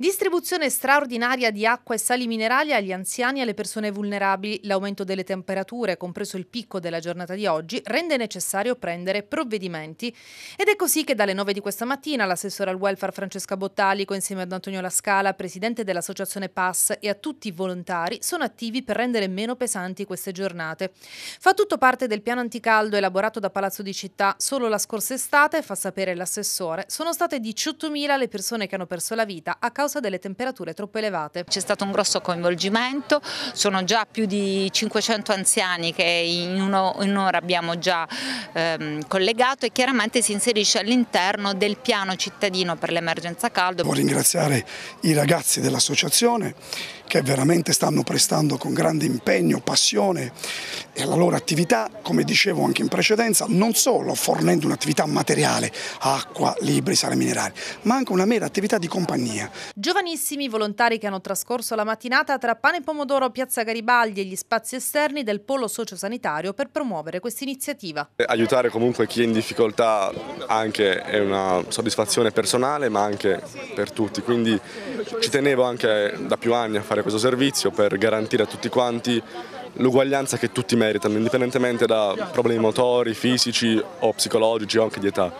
Distribuzione straordinaria di acqua e sali minerali agli anziani e alle persone vulnerabili. L'aumento delle temperature, compreso il picco della giornata di oggi, rende necessario prendere provvedimenti. Ed è così che dalle 9 di questa mattina l'assessore al welfare Francesca Bottalico, insieme ad Antonio Lascala, presidente dell'associazione PAS e a tutti i volontari, sono attivi per rendere meno pesanti queste giornate. Fa tutto parte del piano anticaldo elaborato da Palazzo di Città solo la scorsa estate, fa sapere l'assessore, sono state 18.000 le persone che hanno perso la vita a causa causa delle temperature troppo elevate. C'è stato un grosso coinvolgimento, sono già più di 500 anziani che in un'ora abbiamo già ehm, collegato e chiaramente si inserisce all'interno del piano cittadino per l'emergenza caldo. Devo ringraziare i ragazzi dell'associazione che veramente stanno prestando con grande impegno, passione e la loro attività, come dicevo anche in precedenza, non solo fornendo un'attività materiale, acqua, libri, sale minerali, ma anche una mera attività di compagnia. Giovanissimi volontari che hanno trascorso la mattinata tra Pane e Pomodoro, Piazza Garibaldi e gli spazi esterni del polo sociosanitario per promuovere questa iniziativa. Eh, aiutare comunque chi è in difficoltà anche è una soddisfazione personale ma anche per tutti, quindi ci tenevo anche da più anni a fare questo servizio per garantire a tutti quanti l'uguaglianza che tutti meritano, indipendentemente da problemi motori, fisici o psicologici o anche di età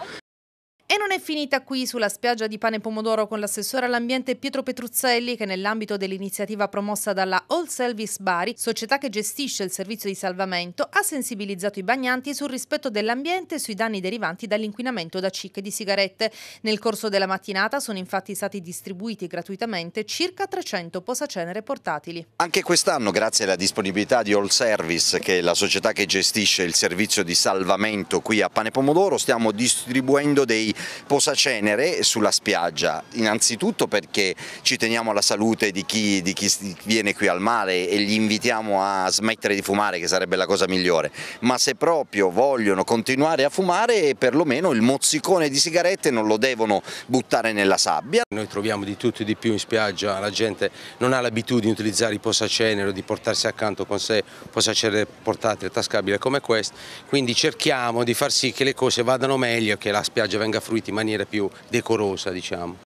non è finita qui sulla spiaggia di Pane Pomodoro con l'assessore all'ambiente Pietro Petruzzelli che nell'ambito dell'iniziativa promossa dalla All Service Bari, società che gestisce il servizio di salvamento, ha sensibilizzato i bagnanti sul rispetto dell'ambiente e sui danni derivanti dall'inquinamento da cicche di sigarette. Nel corso della mattinata sono infatti stati distribuiti gratuitamente circa 300 posacenere portatili. Anche quest'anno, grazie alla disponibilità di All Service, che è la società che gestisce il servizio di salvamento qui a Pane Pomodoro, stiamo distribuendo dei posacenere sulla spiaggia, innanzitutto perché ci teniamo alla salute di chi, di chi viene qui al mare e gli invitiamo a smettere di fumare che sarebbe la cosa migliore, ma se proprio vogliono continuare a fumare perlomeno il mozzicone di sigarette non lo devono buttare nella sabbia. Noi troviamo di tutto e di più in spiaggia, la gente non ha l'abitudine di utilizzare i posacenere o di portarsi accanto con sé posacenere portatile, tascabile come questo, quindi cerchiamo di far sì che le cose vadano meglio e che la spiaggia venga fruita in maniera più decorosa. Diciamo.